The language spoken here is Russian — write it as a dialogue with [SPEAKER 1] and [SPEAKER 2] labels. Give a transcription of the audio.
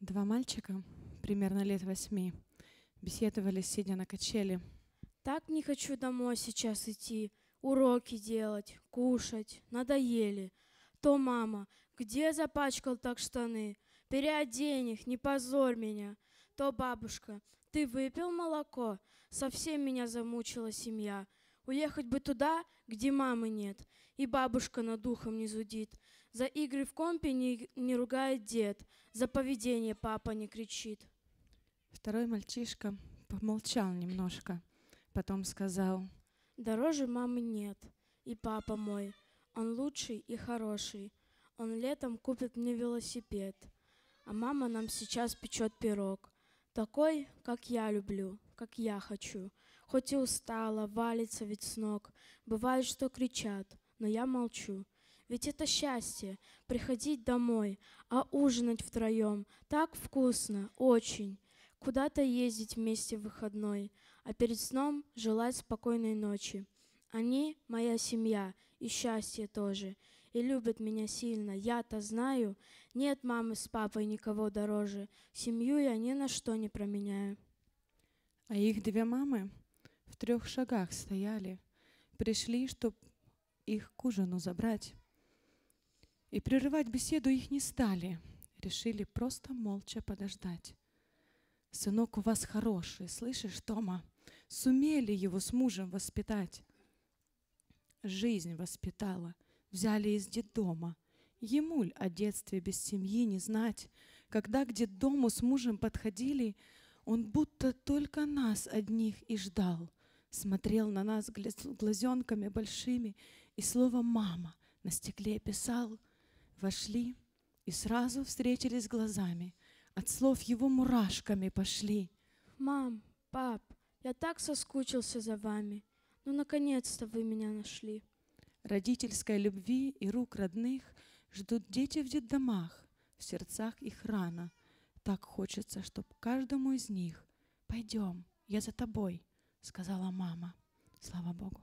[SPEAKER 1] Два мальчика, примерно лет восьми, беседовали, сидя на качели.
[SPEAKER 2] «Так не хочу домой сейчас идти, уроки делать, кушать, надоели. То мама, где запачкал так штаны? Переодень их, не позорь меня. То бабушка, ты выпил молоко? Совсем меня замучила семья. Уехать бы туда, где мамы нет, и бабушка над духом не зудит. За игры в компе не, не ругает дед, за поведение папа не кричит.
[SPEAKER 1] Второй мальчишка помолчал немножко, потом сказал.
[SPEAKER 2] Дороже мамы нет, и папа мой, он лучший и хороший. Он летом купит мне велосипед, а мама нам сейчас печет пирог. Такой, как я люблю, как я хочу. Хоть и устала, валится ведь с ног. Бывает, что кричат, но я молчу. Ведь это счастье — приходить домой, а ужинать втроем. Так вкусно, очень. Куда-то ездить вместе в выходной, а перед сном желать спокойной ночи. Они — моя семья, и счастье тоже, и любят меня сильно, я-то знаю. Нет мамы с папой никого
[SPEAKER 1] дороже, семью я ни на что не променяю. А их две мамы в трех шагах стояли, пришли, чтоб их к ужину забрать. И прерывать беседу их не стали. Решили просто молча подождать. «Сынок у вас хороший, слышишь, Тома? Сумели его с мужем воспитать?» «Жизнь воспитала. Взяли из детдома. Емуль о детстве без семьи не знать. Когда к детдому с мужем подходили, он будто только нас одних и ждал. Смотрел на нас глазенками большими и слово «мама» на стекле писал — Вошли и сразу встретились глазами. От слов его мурашками пошли. «Мам, пап, я так
[SPEAKER 2] соскучился за вами. Ну, наконец-то вы меня нашли».
[SPEAKER 1] Родительской любви и рук родных ждут дети в детдомах, в сердцах их рана. Так хочется, чтоб каждому из них «Пойдем, я за тобой», — сказала мама. Слава Богу.